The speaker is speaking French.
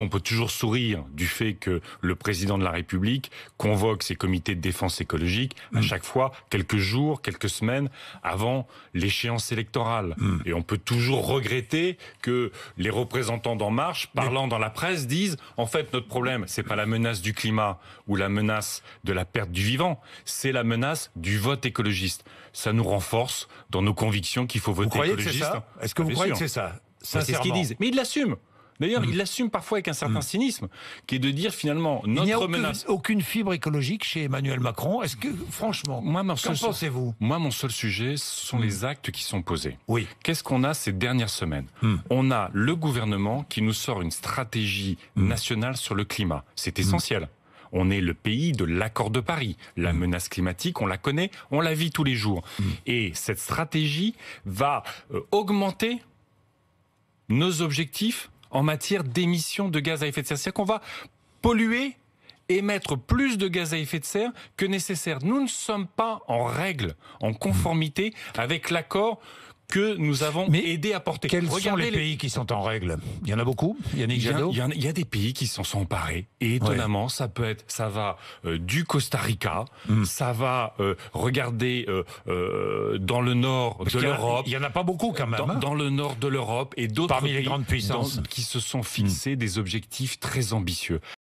On peut toujours sourire du fait que le président de la République convoque ses comités de défense écologique à mm. chaque fois, quelques jours, quelques semaines avant l'échéance électorale. Mm. Et on peut toujours regretter que les représentants d'En Marche, parlant dans la presse, disent en fait notre problème, c'est pas la menace du climat ou la menace de la perte du vivant, c'est la menace du vote écologiste. Ça nous renforce dans nos convictions qu'il faut voter croyez écologiste. Est-ce que, est -ce que vous croyez que c'est ça ah, c'est ce qu'ils disent. Mais ils l'assument. D'ailleurs, mhm. il l'assume parfois avec un certain mhm. cynisme, qui est de dire finalement notre il a aucune, fibre écologique chez Emmanuel Macron. Est-ce que, franchement, moi, vous Moi, mon seul sujet, ce sont les mhm. actes qui sont posés. Oui. Qu'est-ce qu'on a ces dernières semaines On a le gouvernement qui nous sort une stratégie nationale sur le climat. C'est essentiel. On est le pays de l'accord de Paris. La menace climatique, on la connaît, on la vit tous les jours. Et cette stratégie va euh, augmenter nos objectifs en matière d'émissions de gaz à effet de serre. C'est-à-dire qu'on va polluer émettre plus de gaz à effet de serre que nécessaire. Nous ne sommes pas en règle, en conformité avec l'accord que nous avons aidé à porter. Quels sont les, pays qui sont en règle Il y en a beaucoup. Il y, a, il y a des pays qui s'en sont emparés. Et étonnamment, ça peut être, ça va euh, du Costa Rica, hmm. ça va euh, regarder euh, dans le nord de l'Europe. Il y en a pas beaucoup quand même. Dans, hein. le nord de l'Europe et d'autres parmi grandes puissances qui se sont fixés hmm. des objectifs très ambitieux.